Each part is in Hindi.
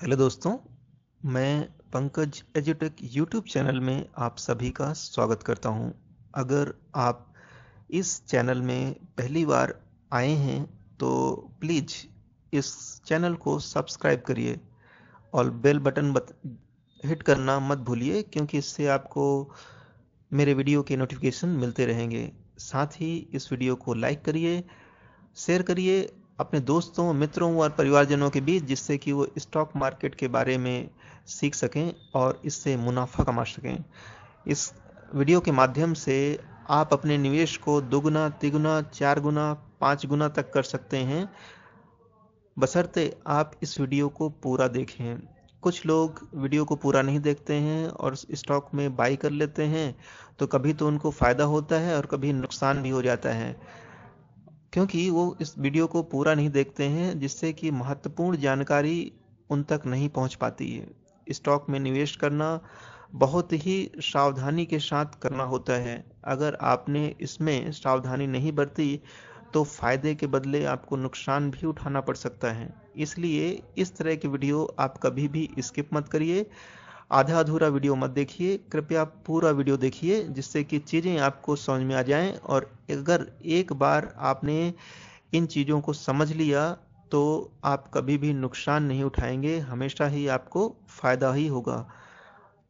हेलो दोस्तों मैं पंकज एजुटेक यूट्यूब चैनल में आप सभी का स्वागत करता हूं। अगर आप इस चैनल में पहली बार आए हैं तो प्लीज़ इस चैनल को सब्सक्राइब करिए और बेल बटन बत, हिट करना मत भूलिए क्योंकि इससे आपको मेरे वीडियो के नोटिफिकेशन मिलते रहेंगे साथ ही इस वीडियो को लाइक करिए शेयर करिए अपने दोस्तों मित्रों और परिवारजनों के बीच जिससे कि वो स्टॉक मार्केट के बारे में सीख सकें और इससे मुनाफा कमा सकें इस वीडियो के माध्यम से आप अपने निवेश को दोगुना तिगुना चार गुना पाँच गुना तक कर सकते हैं बसरते आप इस वीडियो को पूरा देखें कुछ लोग वीडियो को पूरा नहीं देखते हैं और स्टॉक में बाई कर लेते हैं तो कभी तो उनको फ़ायदा होता है और कभी नुकसान भी हो जाता है क्योंकि वो इस वीडियो को पूरा नहीं देखते हैं जिससे कि महत्वपूर्ण जानकारी उन तक नहीं पहुंच पाती है स्टॉक में निवेश करना बहुत ही सावधानी के साथ करना होता है अगर आपने इसमें सावधानी नहीं बरती तो फ़ायदे के बदले आपको नुकसान भी उठाना पड़ सकता है इसलिए इस तरह की वीडियो आप कभी भी स्किप मत करिए आधा अधूरा वीडियो मत देखिए कृपया पूरा वीडियो देखिए जिससे कि चीज़ें आपको समझ में आ जाएं और अगर एक बार आपने इन चीज़ों को समझ लिया तो आप कभी भी नुकसान नहीं उठाएंगे हमेशा ही आपको फ़ायदा ही होगा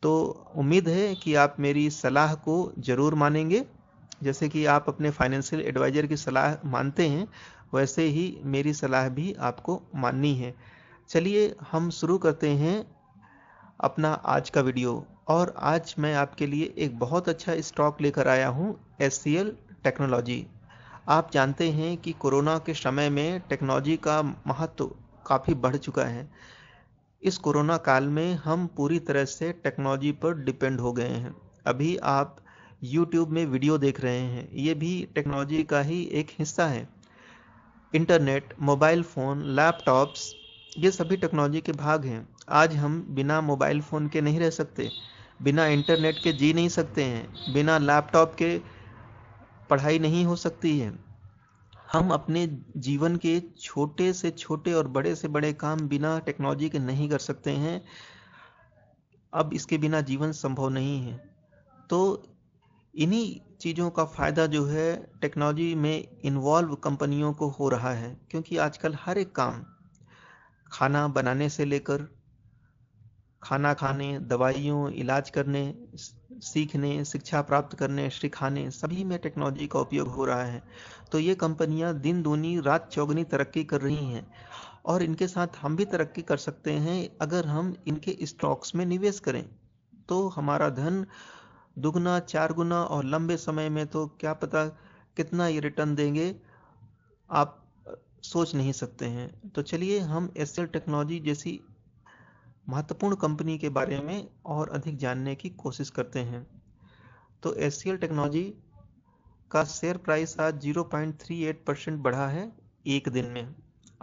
तो उम्मीद है कि आप मेरी सलाह को ज़रूर मानेंगे जैसे कि आप अपने फाइनेंशियल एडवाइज़र की सलाह मानते हैं वैसे ही मेरी सलाह भी आपको माननी है चलिए हम शुरू करते हैं अपना आज का वीडियो और आज मैं आपके लिए एक बहुत अच्छा स्टॉक लेकर आया हूँ एस टेक्नोलॉजी आप जानते हैं कि कोरोना के समय में टेक्नोलॉजी का महत्व काफ़ी बढ़ चुका है इस कोरोना काल में हम पूरी तरह से टेक्नोलॉजी पर डिपेंड हो गए हैं अभी आप यूट्यूब में वीडियो देख रहे हैं ये भी टेक्नोलॉजी का ही एक हिस्सा है इंटरनेट मोबाइल फ़ोन लैपटॉप्स ये सभी टेक्नोलॉजी के भाग हैं आज हम बिना मोबाइल फ़ोन के नहीं रह सकते बिना इंटरनेट के जी नहीं सकते हैं बिना लैपटॉप के पढ़ाई नहीं हो सकती है हम अपने जीवन के छोटे से छोटे और बड़े से बड़े काम बिना टेक्नोलॉजी के नहीं कर सकते हैं अब इसके बिना जीवन संभव नहीं है तो इन्हीं चीज़ों का फ़ायदा जो है टेक्नोलॉजी में इन्वॉल्व कंपनियों को हो रहा है क्योंकि आजकल हर एक काम खाना बनाने से लेकर खाना खाने दवाइयों इलाज करने सीखने शिक्षा प्राप्त करने सिखाने सभी में टेक्नोलॉजी का उपयोग हो रहा है तो ये कंपनियां दिन दूनी रात चौगनी तरक्की कर रही हैं और इनके साथ हम भी तरक्की कर सकते हैं अगर हम इनके स्टॉक्स में निवेश करें तो हमारा धन दुगना चार गुना और लंबे समय में तो क्या पता कितना ये रिटर्न देंगे आप सोच नहीं सकते हैं तो चलिए हम एस टेक्नोलॉजी जैसी महत्वपूर्ण कंपनी के बारे में और अधिक जानने की कोशिश करते हैं तो एस टेक्नोलॉजी का शेयर प्राइस आज 0.38 परसेंट बढ़ा है एक दिन में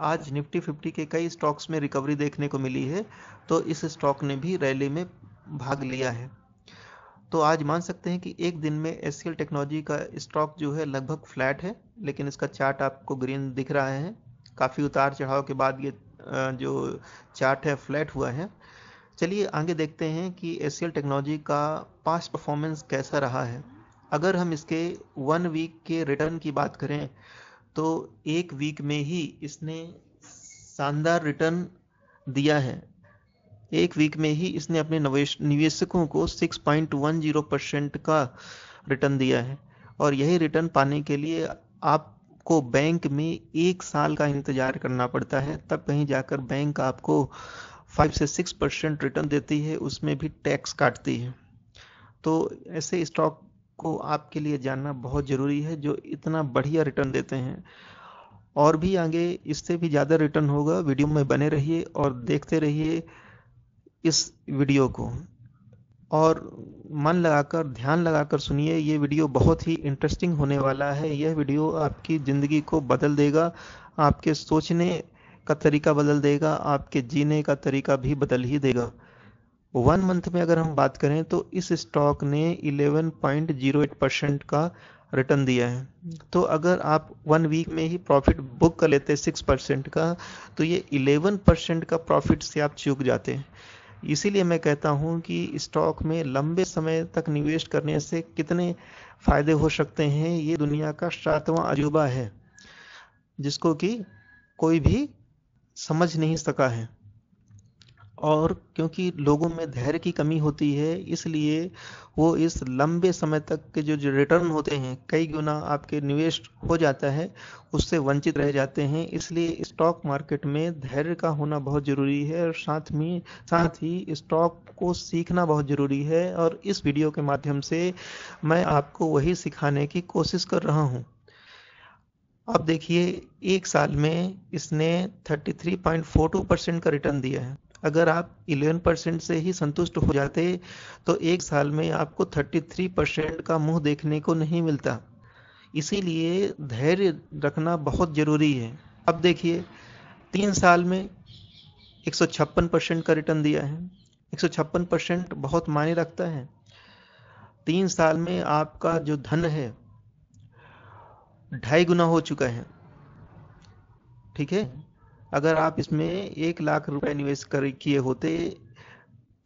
आज निफ्टी 50 के कई स्टॉक्स में रिकवरी देखने को मिली है तो इस स्टॉक ने भी रैली में भाग लिया है तो आज मान सकते हैं कि एक दिन में एस टेक्नोलॉजी का स्टॉक जो है लगभग फ्लैट है लेकिन इसका चार्ट आपको ग्रीन दिख रहा है काफ़ी उतार चढ़ाव के बाद ये जो चार्ट है फ्लैट हुआ है चलिए आगे देखते हैं कि एस टेक्नोलॉजी का पास्ट परफॉर्मेंस कैसा रहा है अगर हम इसके वन वीक के रिटर्न की बात करें तो एक वीक में ही इसने शानदार रिटर्न दिया है एक वीक में ही इसने अपने निवेश निवेशकों को 6.10 परसेंट का रिटर्न दिया है और यही रिटर्न पाने के लिए आप आपको बैंक में एक साल का इंतजार करना पड़ता है तब कहीं जाकर बैंक आपको फाइव से सिक्स परसेंट रिटर्न देती है उसमें भी टैक्स काटती है तो ऐसे स्टॉक को आपके लिए जानना बहुत ज़रूरी है जो इतना बढ़िया रिटर्न देते हैं और भी आगे इससे भी ज़्यादा रिटर्न होगा वीडियो में बने रहिए और देखते रहिए इस वीडियो को और मन लगाकर ध्यान लगाकर सुनिए ये वीडियो बहुत ही इंटरेस्टिंग होने वाला है यह वीडियो आपकी ज़िंदगी को बदल देगा आपके सोचने का तरीका बदल देगा आपके जीने का तरीका भी बदल ही देगा वन मंथ में अगर हम बात करें तो इस स्टॉक ने 11.08 परसेंट का रिटर्न दिया है तो अगर आप वन वीक में ही प्रॉफिट बुक कर लेते सिक्स परसेंट का तो ये इलेवन परसेंट का प्रॉफिट से आप चूक जाते हैं इसीलिए मैं कहता हूं कि स्टॉक में लंबे समय तक निवेश करने से कितने फायदे हो सकते हैं ये दुनिया का सातवां अजूबा है जिसको कि कोई भी समझ नहीं सका है और क्योंकि लोगों में धैर्य की कमी होती है इसलिए वो इस लंबे समय तक के जो जो रिटर्न होते हैं कई गुना आपके निवेश हो जाता है उससे वंचित रह जाते हैं इसलिए स्टॉक मार्केट में धैर्य का होना बहुत ज़रूरी है और साथ में साथ ही स्टॉक को सीखना बहुत ज़रूरी है और इस वीडियो के माध्यम से मैं आपको वही सिखाने की कोशिश कर रहा हूँ आप देखिए एक साल में इसने 33.42 परसेंट का रिटर्न दिया है अगर आप 11 परसेंट से ही संतुष्ट हो जाते तो एक साल में आपको 33 परसेंट का मुंह देखने को नहीं मिलता इसीलिए धैर्य रखना बहुत ज़रूरी है अब देखिए तीन साल में एक परसेंट का रिटर्न दिया है एक परसेंट बहुत मायने रखता है तीन साल में आपका जो धन है ढाई गुना हो चुका है ठीक है अगर आप इसमें एक लाख रुपए निवेश कर किए होते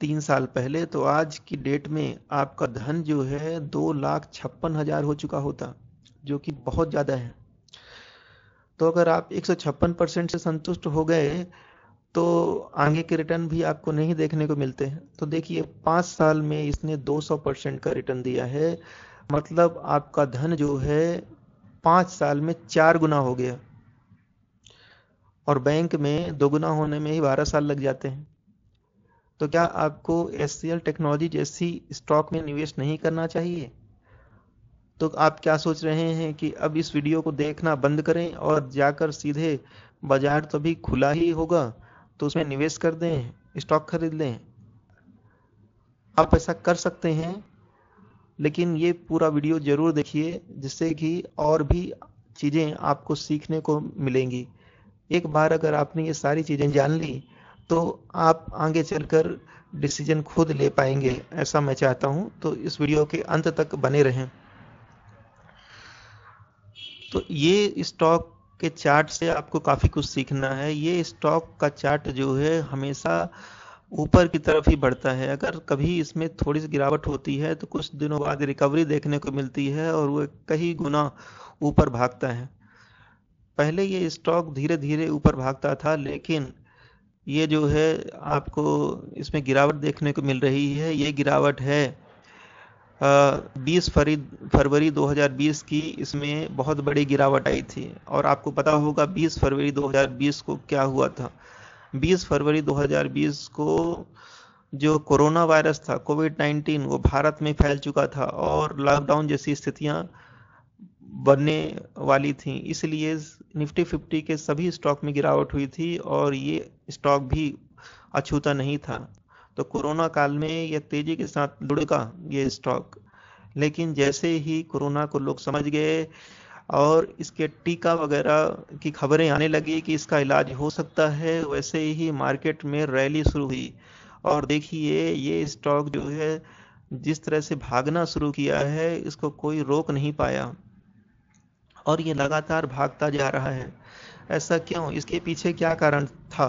तीन साल पहले तो आज की डेट में आपका धन जो है दो लाख छप्पन हजार हो चुका होता जो कि बहुत ज़्यादा है तो अगर आप एक सौ छप्पन परसेंट से संतुष्ट हो गए तो आगे के रिटर्न भी आपको नहीं देखने को मिलते हैं तो देखिए पांच साल में इसने 200 परसेंट का रिटर्न दिया है मतलब आपका धन जो है पांच साल में चार गुना हो गया और बैंक में दोगुना होने में ही बारह साल लग जाते हैं तो क्या आपको एस टेक्नोलॉजी जैसी स्टॉक में निवेश नहीं करना चाहिए तो आप क्या सोच रहे हैं कि अब इस वीडियो को देखना बंद करें और जाकर सीधे बाजार तो भी खुला ही होगा तो उसमें निवेश कर दें स्टॉक खरीद लें आप ऐसा कर सकते हैं लेकिन ये पूरा वीडियो जरूर देखिए जिससे कि और भी चीज़ें आपको सीखने को मिलेंगी एक बार अगर आपने ये सारी चीज़ें जान ली तो आप आगे चलकर डिसीजन खुद ले पाएंगे ऐसा मैं चाहता हूँ तो इस वीडियो के अंत तक बने रहें तो ये स्टॉक के चार्ट से आपको काफ़ी कुछ सीखना है ये स्टॉक का चार्ट जो है हमेशा ऊपर की तरफ ही बढ़ता है अगर कभी इसमें थोड़ी सी गिरावट होती है तो कुछ दिनों बाद रिकवरी देखने को मिलती है और वो कई गुना ऊपर भागता है पहले ये स्टॉक धीरे धीरे ऊपर भागता था लेकिन ये जो है आपको इसमें गिरावट देखने को मिल रही है ये गिरावट है बीस फरवरी 2020 की इसमें बहुत बड़ी गिरावट आई थी और आपको पता होगा 20 फरवरी 2020 को क्या हुआ था 20 फरवरी 2020 को जो कोरोना वायरस था कोविड 19 वो भारत में फैल चुका था और लॉकडाउन जैसी स्थितियां बनने वाली थी इसलिए निफ्टी फिफ्टी के सभी स्टॉक में गिरावट हुई थी और ये स्टॉक भी अछूता नहीं था तो कोरोना काल में यह तेजी के साथ लुढ़का ये स्टॉक लेकिन जैसे ही कोरोना को लोग समझ गए और इसके टीका वगैरह की खबरें आने लगी कि इसका इलाज हो सकता है वैसे ही मार्केट में रैली शुरू हुई और देखिए ये स्टॉक जो है जिस तरह से भागना शुरू किया है इसको कोई रोक नहीं पाया और ये लगातार भागता जा रहा है ऐसा क्यों इसके पीछे क्या कारण था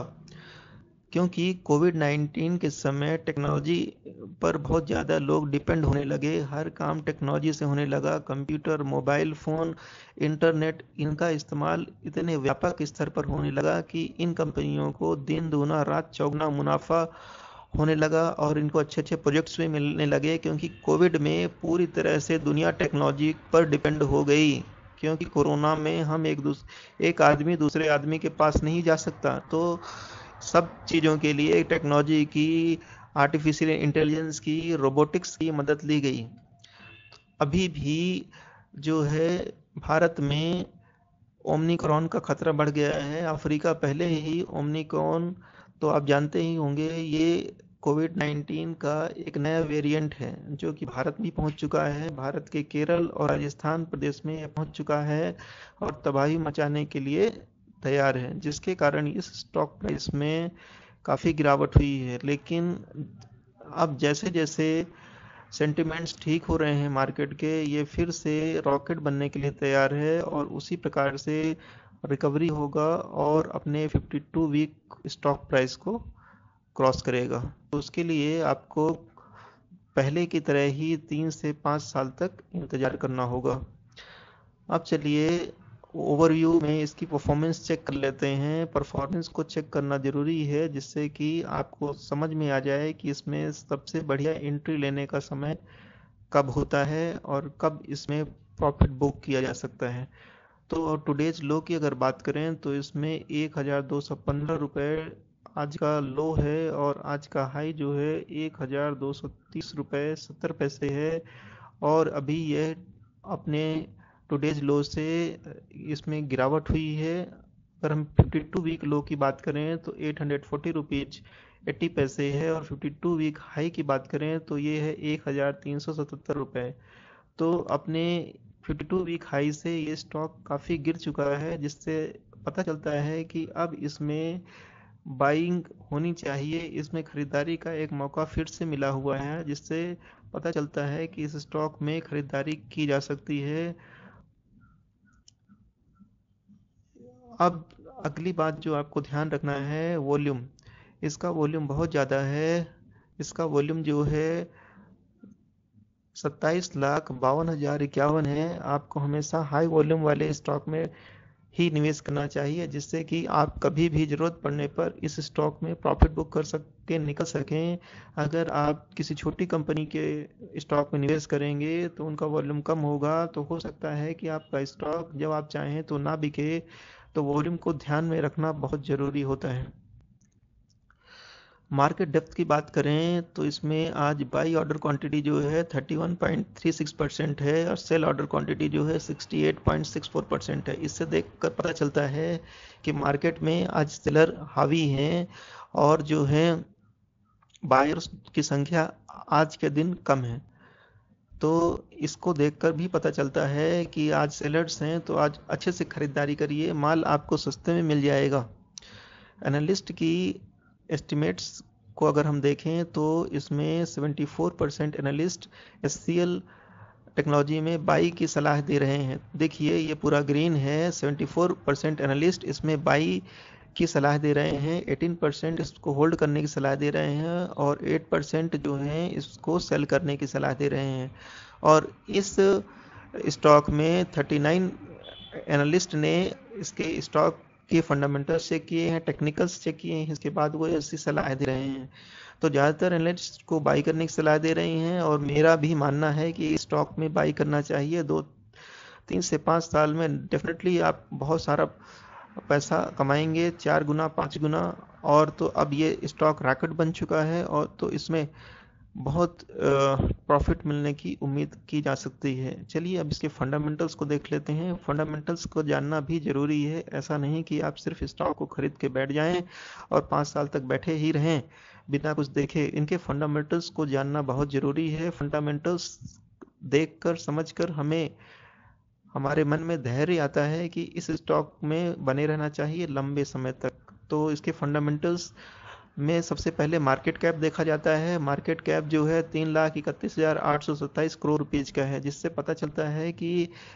क्योंकि कोविड 19 के समय टेक्नोलॉजी पर बहुत ज़्यादा लोग डिपेंड होने लगे हर काम टेक्नोलॉजी से होने लगा कंप्यूटर मोबाइल फ़ोन इंटरनेट इनका इस्तेमाल इतने व्यापक स्तर पर होने लगा कि इन कंपनियों को दिन दूना रात चौगना मुनाफा होने लगा और इनको अच्छे अच्छे प्रोजेक्ट्स भी मिलने लगे क्योंकि कोविड में पूरी तरह से दुनिया टेक्नोलॉजी पर डिपेंड हो गई क्योंकि कोरोना में हम एक दूसरे एक आदमी दूसरे आदमी के पास नहीं जा सकता तो सब चीज़ों के लिए टेक्नोलॉजी की आर्टिफिशियल इंटेलिजेंस की रोबोटिक्स की मदद ली गई अभी भी जो है भारत में ओमनिक्रॉन का खतरा बढ़ गया है अफ्रीका पहले ही ओमनिक्रॉन तो आप जानते ही होंगे ये कोविड 19 का एक नया वेरिएंट है जो कि भारत भी पहुंच चुका है भारत के केरल और राजस्थान प्रदेश में यह पहुंच चुका है और तबाही मचाने के लिए तैयार है जिसके कारण इस स्टॉक प्राइस में काफ़ी गिरावट हुई है लेकिन अब जैसे जैसे सेंटिमेंट्स ठीक हो रहे हैं मार्केट के ये फिर से रॉकेट बनने के लिए तैयार है और उसी प्रकार से रिकवरी होगा और अपने 52 वीक स्टॉक प्राइस को क्रॉस करेगा तो उसके लिए आपको पहले की तरह ही तीन से पाँच साल तक इंतज़ार करना होगा अब चलिए ओवरव्यू में इसकी परफॉर्मेंस चेक कर लेते हैं परफॉर्मेंस को चेक करना ज़रूरी है जिससे कि आपको समझ में आ जाए कि इसमें सबसे बढ़िया एंट्री लेने का समय कब होता है और कब इसमें प्रॉफिट बुक किया जा सकता है तो और टुडेज लो की अगर बात करें तो इसमें एक हज़ार दो सौ पंद्रह रुपये आज का लो है और आज का हाई जो है एक हज़ार दो सौ तीस रुपये सत्तर पैसे है और अभी यह अपने टुडेज लो से इसमें गिरावट हुई है अगर हम 52 वीक लो की बात करें तो eight hundred forty rupees eighty पैसे है और 52 वीक हाई की बात करें तो ये है एक हज़ार तीन सौ सतहत्तर रुपये तो अपने 52 वीक हाई से ये स्टॉक काफ़ी गिर चुका है जिससे पता चलता है कि अब इसमें बाइंग होनी चाहिए इसमें खरीदारी का एक मौका फिर से मिला हुआ है जिससे पता चलता है कि इस स्टॉक में खरीदारी की जा सकती है अब अगली बात जो आपको ध्यान रखना है वॉल्यूम इसका वॉल्यूम बहुत ज़्यादा है इसका वॉल्यूम जो है सत्ताईस लाख बावन हज़ार इक्यावन है आपको हमेशा हाई वॉल्यूम वाले स्टॉक में ही निवेश करना चाहिए जिससे कि आप कभी भी ज़रूरत पड़ने पर इस स्टॉक में प्रॉफिट बुक कर सके निकल सकें अगर आप किसी छोटी कंपनी के स्टॉक में निवेश करेंगे तो उनका वॉल्यूम कम होगा तो हो सकता है कि आपका स्टॉक जब आप चाहें तो ना बिके तो वॉल्यूम को ध्यान में रखना बहुत ज़रूरी होता है मार्केट डेप्थ की बात करें तो इसमें आज बाई ऑर्डर क्वांटिटी जो है 31.36 परसेंट है और सेल ऑर्डर क्वांटिटी जो है 68.64 परसेंट है इससे देखकर पता चलता है कि मार्केट में आज सेलर हावी हैं और जो है बायर्स की संख्या आज के दिन कम है तो इसको देखकर भी पता चलता है कि आज सेलर्स हैं तो आज अच्छे से ख़रीदारी करिए माल आपको सस्ते में मिल जाएगा एनालिस्ट की एस्टिमेट्स को अगर हम देखें तो इसमें 74 परसेंट एनालिस्ट एस टेक्नोलॉजी में बाई की सलाह दे रहे हैं देखिए ये पूरा ग्रीन है 74 परसेंट एनालिस्ट इसमें बाई की सलाह दे रहे हैं 18 परसेंट इसको होल्ड करने की सलाह दे रहे हैं और 8 परसेंट जो हैं इसको सेल करने की सलाह दे रहे हैं और इस स्टॉक में 39 एनालिस्ट ने इसके स्टॉक के फंडामेंटल्स चेक किए हैं टेक्निकल्स चेक किए हैं इसके बाद वो ऐसी सलाह दे रहे हैं तो ज़्यादातर एनलिस्ट को बाई करने की सलाह दे रहे हैं और मेरा भी मानना है कि स्टॉक में बाई करना चाहिए दो तीन से पाँच साल में डेफिनेटली आप बहुत सारा पैसा कमाएंगे चार गुना पाँच गुना और तो अब ये स्टॉक रैकेट बन चुका है और तो इसमें बहुत प्रॉफिट मिलने की उम्मीद की जा सकती है चलिए अब इसके फंडामेंटल्स को देख लेते हैं फंडामेंटल्स को जानना भी ज़रूरी है ऐसा नहीं कि आप सिर्फ स्टॉक को खरीद के बैठ जाएं और पाँच साल तक बैठे ही रहें बिना कुछ देखे इनके फंडामेंटल्स को जानना बहुत ज़रूरी है फंडामेंटल्स देख कर समझ कर हमें हमारे मन में धैर्य आता है कि इस स्टॉक में बने रहना चाहिए लंबे समय तक तो इसके फंडामेंटल्स में सबसे पहले मार्केट कैप देखा जाता है मार्केट कैप जो है तीन लाख इकतीस हज़ार आठ सौ सत्ताईस करोड़ रुपीज़ का है जिससे पता चलता है कि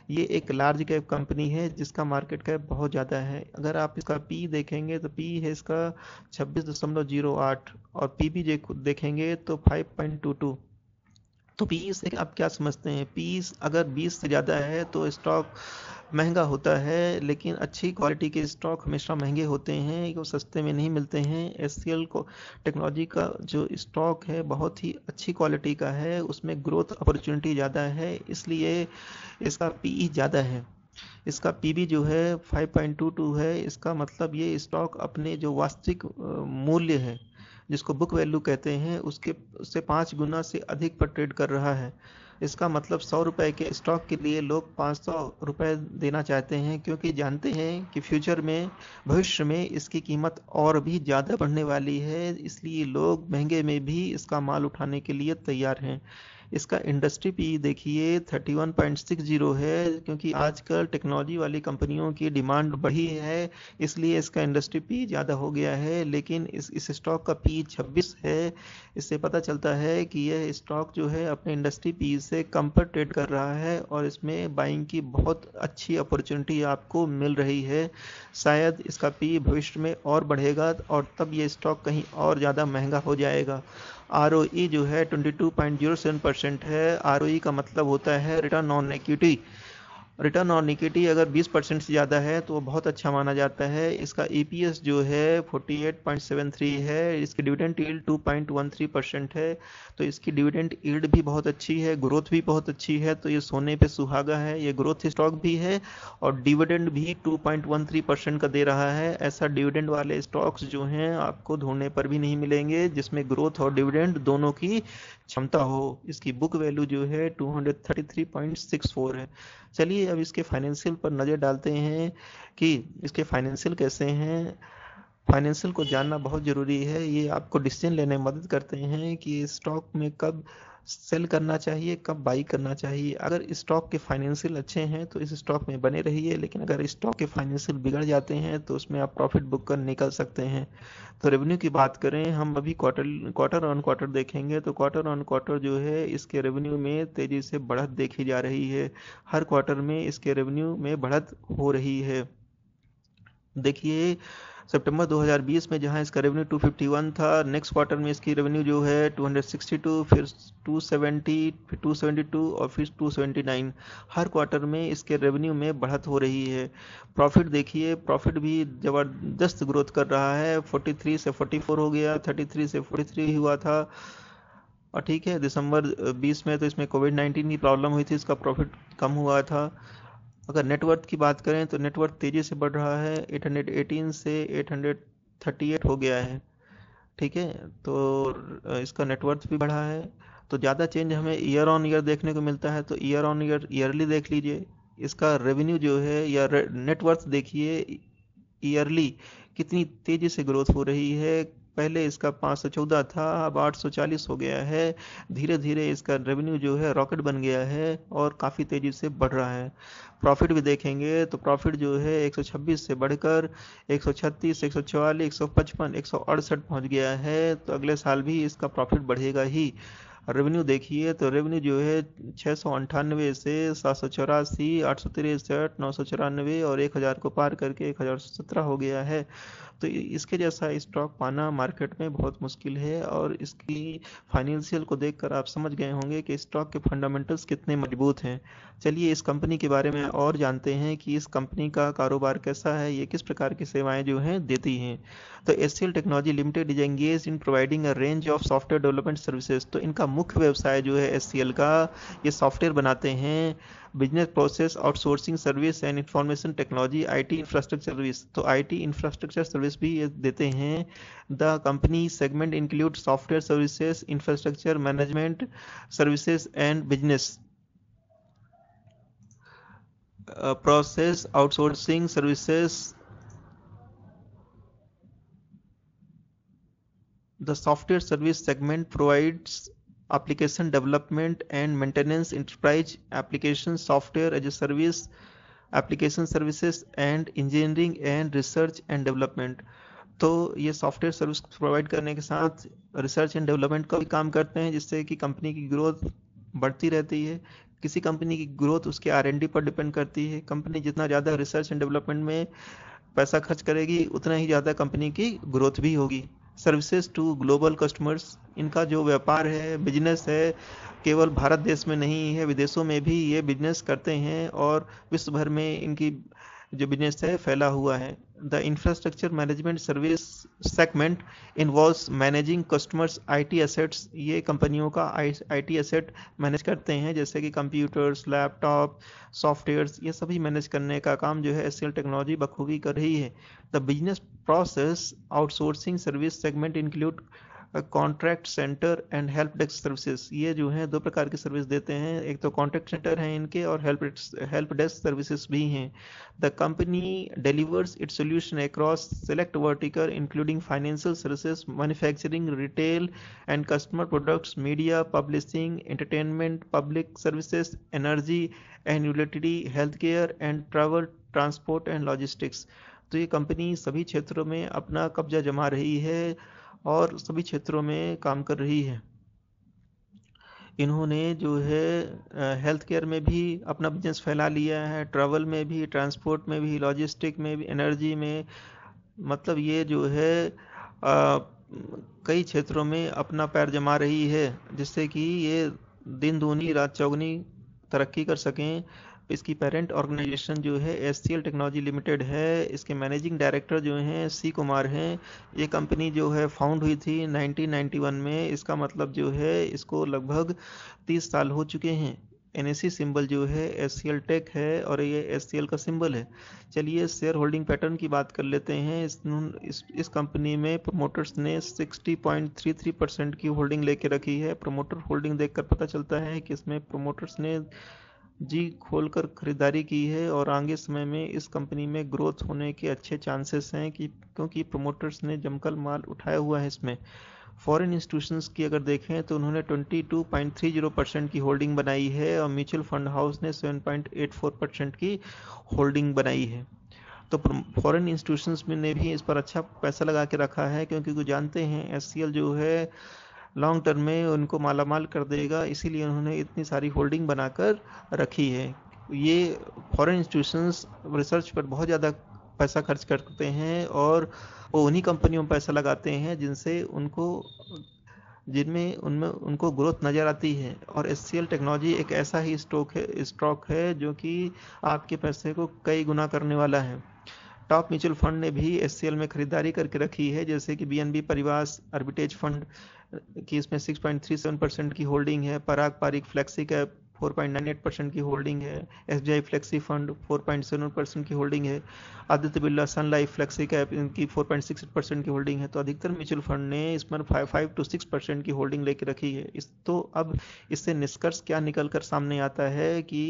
ये एक लार्ज कैप कंपनी है जिसका मार्केट कैप बहुत ज़्यादा है अगर आप इसका पी देखेंगे तो पी है इसका छब्बीस दशमलव जीरो आठ और पी भी देखेंगे तो फाइव पॉइंट टू टू तो पी से आप क्या समझते हैं पी अगर बीस से ज़्यादा है तो स्टॉक महंगा होता है लेकिन अच्छी क्वालिटी के स्टॉक हमेशा महंगे होते हैं वो सस्ते में नहीं मिलते हैं एस को टेक्नोलॉजी का जो स्टॉक है बहुत ही अच्छी क्वालिटी का है उसमें ग्रोथ अपॉर्चुनिटी ज़्यादा है इसलिए इसका पी e ज़्यादा है इसका पी जो है 5.22 है इसका मतलब ये स्टॉक अपने जो वास्तविक मूल्य है जिसको बुक वैल्यू कहते हैं उसके उससे पाँच गुना से अधिक पर ट्रेड कर रहा है इसका मतलब सौ रुपए के स्टॉक के लिए लोग पाँच सौ रुपए देना चाहते हैं क्योंकि जानते हैं कि फ्यूचर में भविष्य में इसकी कीमत और भी ज़्यादा बढ़ने वाली है इसलिए लोग महंगे में भी इसका माल उठाने के लिए तैयार हैं इसका इंडस्ट्री पी देखिए 31.60 है क्योंकि आजकल टेक्नोलॉजी वाली कंपनियों की डिमांड बढ़ी है इसलिए इसका इंडस्ट्री पी ज़्यादा हो गया है लेकिन इस इस स्टॉक का पी 26 है इससे पता चलता है कि यह स्टॉक जो है अपने इंडस्ट्री पी से कम पर ट्रेड कर रहा है और इसमें बाइंग की बहुत अच्छी अपॉर्चुनिटी आपको मिल रही है शायद इसका पी भविष्य में और बढ़ेगा और तब ये स्टॉक कहीं और ज़्यादा महंगा हो जाएगा आर e जो है 22.07 परसेंट है आर e का मतलब होता है return on equity return on equity अगर 20 परसेंट से ज़्यादा है तो वो बहुत अच्छा माना जाता है इसका ईपीएस e जो है 48.73 है इसकी डिविडेंट ईल्ड 2.13 परसेंट है तो इसकी डिविडेंट ईल्ड भी बहुत अच्छी है ग्रोथ भी बहुत अच्छी है तो ये सोने पे सुहागा है ये ग्रोथ स्टॉक भी है और डिविडेंड भी 2.13 परसेंट का दे रहा है ऐसा डिविडेंड वाले स्टॉक्स जो हैं आपको ढूंढने पर भी नहीं मिलेंगे जिसमें ग्रोथ और डिविडेंड दोनों की क्षमता हो इसकी बुक वैल्यू जो है टू है चलिए अब इसके फाइनेंशियल पर नज़र डालते हैं कि इसके फाइनेंशियल कैसे हैं फाइनेंशियल को जानना बहुत ज़रूरी है ये आपको डिसीजन लेने में मदद करते हैं कि स्टॉक में कब सेल करना चाहिए कब बाई करना चाहिए अगर स्टॉक के फाइनेंशियल अच्छे हैं तो इस स्टॉक में बने रहिए लेकिन अगर स्टॉक के फाइनेंशियल बिगड़ जाते हैं तो उसमें आप प्रॉफिट बुक कर निकल सकते हैं तो रेवेन्यू की बात करें हम अभी क्वार्टर क्वार्टर ऑन क्वार्टर देखेंगे तो क्वार्टर ऑन क्वार्टर जो है इसके रेवेन्यू में तेज़ी से बढ़त देखी जा रही है हर क्वार्टर में इसके रेवेन्यू में बढ़त हो रही है देखिए सितंबर 2020 में जहां इसका रेवेन्यू 251 था नेक्स्ट क्वार्टर में इसकी रेवेन्यू जो है 262 फिर 270 फिर 272 और फिर 279 हर क्वार्टर में इसके रेवेन्यू में बढ़त हो रही है प्रॉफिट देखिए प्रॉफिट भी ज़बरदस्त ग्रोथ कर रहा है 43 से 44 हो गया 33 से 43 हुआ था और ठीक है दिसंबर 20 में तो इसमें कोविड 19 की प्रॉब्लम हुई थी इसका प्रॉफिट कम हुआ था अगर नेटवर्थ की बात करें तो नेटवर्थ तेज़ी से बढ़ रहा है 818 से 838 हो गया है ठीक है तो इसका नेटवर्थ भी बढ़ा है तो ज़्यादा चेंज हमें ईयर ऑन ईयर देखने को मिलता है तो ईयर ऑन ईयर ईयरली देख लीजिए इसका रेवेन्यू जो है या नेटवर्थ देखिए ईयरली कितनी तेजी से ग्रोथ हो रही है पहले इसका 514 था अब 840 हो गया है धीरे धीरे इसका रेवेन्यू जो है रॉकेट बन गया है और काफ़ी तेज़ी से बढ़ रहा है प्रॉफिट भी देखेंगे तो प्रॉफिट जो है 126 से बढ़कर 136, 144, 155, 168 पहुंच गया है तो अगले साल भी इसका प्रॉफिट बढ़ेगा ही रेवेन्यू देखिए तो रेवेन्यू जो है छः सौ अंठानवे से सात सौ चौरासी आठ सौ तिरसठ नौ सौ चौरानवे और एक हज़ार को पार करके एक हज़ार सत्रह हो गया है तो इसके जैसा स्टॉक पाना मार्केट में बहुत मुश्किल है और इसकी फाइनेंशियल को देखकर आप समझ गए होंगे कि स्टॉक के फंडामेंटल्स कितने मजबूत हैं चलिए इस कंपनी के बारे में और जानते हैं कि इस कंपनी का कारोबार कैसा है ये किस प्रकार की सेवाएं जो हैं देती हैं तो S technology limited is engage in providing a range of software development services तो इनका मुख्य व्यवसाय जो है एस का ये सॉफ्टवेयर बनाते हैं business process outsourcing service and information technology IT infrastructure service तो आईटी इंफ्रास्ट्रक्चर सर्विस भी देते हैं the company segment include software services infrastructure management services and business process outsourcing services the software service segment provides application development and maintenance enterprise application software as a service application services and engineering and research and development तो ये सॉफ्टवेयर सर्विस प्रोवाइड करने के साथ रिसर्च एंड डेवलपमेंट का भी काम करते हैं जिससे कि कंपनी की ग्रोथ बढ़ती रहती है किसी कंपनी की ग्रोथ उसके आर पर डिपेंड करती है कंपनी जितना ज़्यादा रिसर्च एंड डेवलपमेंट में पैसा खर्च करेगी उतना ही ज़्यादा कंपनी की ग्रोथ भी होगी सर्विसेज टू ग्लोबल कस्टमर्स इनका जो व्यापार है बिजनेस है केवल भारत देश में नहीं है विदेशों में भी ये बिजनेस करते हैं और विश्व भर में इनकी जो बिजनेस है फैला हुआ है the infrastructure management service segment involve managing customers IT assets ये कंपनियों का आईटी एसेट मैनेज करते हैं जैसे कि कंप्यूटर्स लैपटॉप सॉफ्टवेयर्स ये सभी मैनेज करने का काम जो है एस टेक्नोलॉजी बखूबी कर रही है the business process outsourcing service segment include contract center and help desk services ये जो है दो प्रकार की सर्विस देते हैं एक तो कॉन्ट्रैक्ट सेंटर है इनके और हेल्प हेल्प डेस्क सर्विसेज भी हैं the company delivers it solution across select vertical including financial services manufacturing retail and customer products media publishing entertainment public services energy and utility health care and travel transport and logistics तो ये कंपनी सभी क्षेत्रों में अपना कब्जा जमा रही है और सभी क्षेत्रों में काम कर रही है इन्होंने जो है हेल्थ केयर में भी अपना बिजनेस फैला लिया है ट्रैवल में भी ट्रांसपोर्ट में भी लॉजिस्टिक में भी एनर्जी में मतलब ये जो है आ, कई क्षेत्रों में अपना पैर जमा रही है जिससे कि ये दिन दूनी रात चौगनी तरक्की कर सकें इसकी पेरेंट ऑर्गेनाइजेशन जो है एस टेक्नोलॉजी लिमिटेड है इसके मैनेजिंग डायरेक्टर जो हैं सी कुमार हैं ये कंपनी जो है फाउंड हुई थी 1991 में इसका मतलब जो है इसको लगभग 30 साल हो चुके हैं एन सिंबल जो है एस टेक है और ये एस का सिंबल है चलिए शेयर होल्डिंग पैटर्न की बात कर लेते हैं इस इस, इस कंपनी में प्रमोटर्स ने 60.33 परसेंट की होल्डिंग लेके रखी है प्रमोटर होल्डिंग देखकर पता चलता है कि इसमें प्रमोटर्स ने जी खोलकर खरीदारी की है और आगे समय में इस कंपनी में ग्रोथ होने के अच्छे चांसेस हैं कि क्योंकि प्रमोटर्स ने जमकर माल उठाया हुआ है इसमें फॉरेन इंस्टीट्यूशंस की अगर देखें तो उन्होंने 22.30 परसेंट की होल्डिंग बनाई है और म्यूचुअल फंड हाउस ने 7.84 परसेंट की होल्डिंग बनाई है तो फॉरेन इंस्टीट्यूशंस ने भी इस पर अच्छा पैसा लगा के रखा है क्योंकि वो जानते हैं एस जो है लॉन्ग टर्म में उनको माला माल कर देगा इसीलिए उन्होंने इतनी सारी होल्डिंग बनाकर रखी है ये फॉरेन इंस्टीट्यूशंस रिसर्च पर बहुत ज़्यादा पैसा खर्च करते हैं और वो उन्हीं कंपनियों में पैसा लगाते हैं जिनसे उनको जिनमें उनमें उनको ग्रोथ नज़र आती है और एस टेक्नोलॉजी एक ऐसा ही स्टॉक है स्टॉक है जो कि आपके पैसे को कई गुना करने वाला है टॉप म्यूचुअल फंड ने भी एस में खरीदारी करके रखी है जैसे कि बी परिवास आर्बिटेज फंड कि इसमें 6.37 परसेंट की होल्डिंग है पराग पारिक फ्लेक्सी का 4.98 परसेंट की होल्डिंग है S B I flexi fund 4.7 percent की होल्डिंग है Aditya Birla Sun Life flexi cap इनकी 4.68 परसेंट की होल्डिंग है तो अधिकतर म्यूचुअल फंड ने इसमें five five two six percent की होल्डिंग लेके रखी है इस तो अब इससे निष्कर्ष क्या निकल कर सामने आता है कि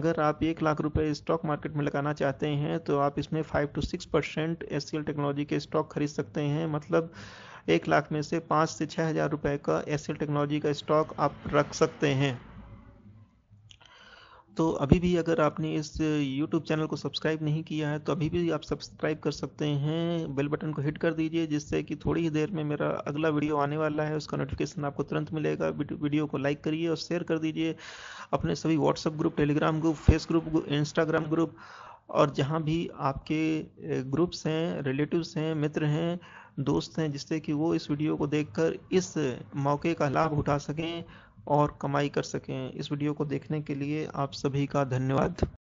अगर आप एक लाख रुपए स्टॉक मार्केट में लगाना चाहते हैं तो आप इसमें five two six percent S technology के स्टॉक खरीद सकते हैं मतलब एक लाख में से पाँच से छः हज़ार रुपये का एसल टेक्नोलॉजी का स्टॉक आप रख सकते हैं तो अभी भी अगर आपने इस YouTube चैनल को सब्सक्राइब नहीं किया है तो अभी भी आप सब्सक्राइब कर सकते हैं बेल बटन को हिट कर दीजिए जिससे कि थोड़ी ही देर में मेरा अगला वीडियो आने वाला है उसका नोटिफिकेशन आपको तुरंत मिलेगा वीडियो को लाइक करिए और शेयर कर दीजिए अपने सभी WhatsApp group Telegram group face group Instagram group और जहाँ भी आपके ग्रुप्स हैं रिलेटिव्स हैं मित्र हैं दोस्त हैं जिससे कि वो इस वीडियो को देखकर इस मौके का लाभ उठा सकें और कमाई कर सकें इस वीडियो को देखने के लिए आप सभी का धन्यवाद